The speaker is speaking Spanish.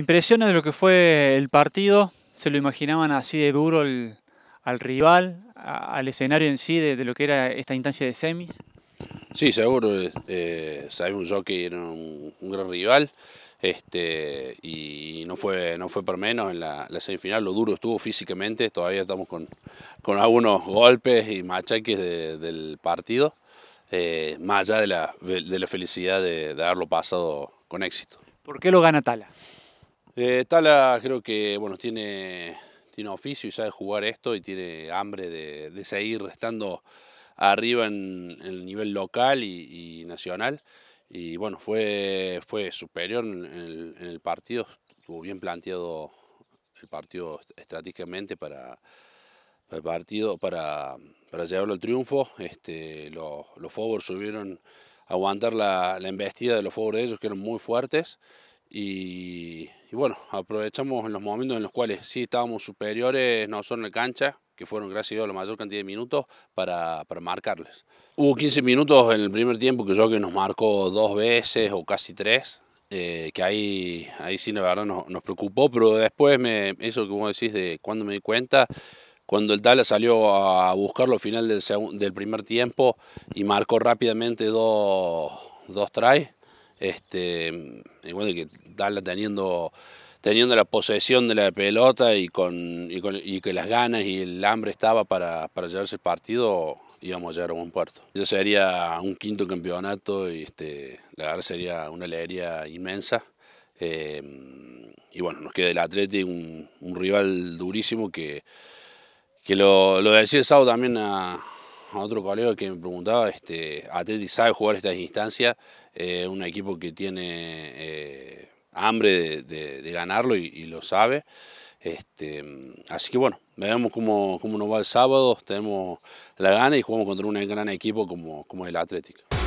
Impresiones de lo que fue el partido, se lo imaginaban así de duro al rival, al escenario en sí de, lo que era esta instancia de semis. Sí, seguro, eh, eh sabemos yo que era un, gran rival este, y no fue, no fue por menos en la, semifinal, lo duro estuvo físicamente, todavía estamos con, con algunos golpes y machaques del partido, eh, más allá de la, de la felicidad de, de, haberlo pasado con éxito. ¿Por qué lo gana Tala? Eh, Tala creo que bueno, tiene, tiene oficio y sabe jugar esto y tiene hambre de, de seguir estando arriba en, el nivel local y, nacional. Y bueno, fue, fue superior en el, partido, estuvo bien planteado el partido estratégicamente para, el partido, para, llevarlo al triunfo. Este, los, los subieron a aguantar la, embestida de los forwards de ellos, que eran muy fuertes. Y, bueno, aprovechamos en los momentos en los cuales sí estábamos superiores no solo en la cancha, que fueron gracias a Dios la mayor cantidad de minutos, para, para, marcarles. Hubo 15 minutos en el primer tiempo que yo que nos marcó dos veces o casi tres, eh, que ahí, ahí sí la verdad nos, nos, preocupó, pero después me, eso que decís de cuando me di cuenta, cuando el Dala salió a buscarlo al final del, del primer tiempo y marcó rápidamente dos, dos tries este, y bueno, que darla teniendo, teniendo la posesión de la pelota y, con, y, que las ganas y el hambre estaba para, para llevarse el partido, íbamos a llegar a buen puerto. Eso sería un quinto campeonato y este, la verdad sería una alegría inmensa. Em, y bueno, nos queda el Atleti, un, un rival durísimo que, que lo, decía el sábado también a, a otro colega que me preguntaba, este, Atleti sabe jugar estas instancias, eh, un equipo que tiene eh, hambre de, ganarlo y, lo sabe. Este, así que bueno, veamos cómo, cómo, nos va el sábado, tenemos la gana y jugamos contra un gran equipo como, como el Atlético.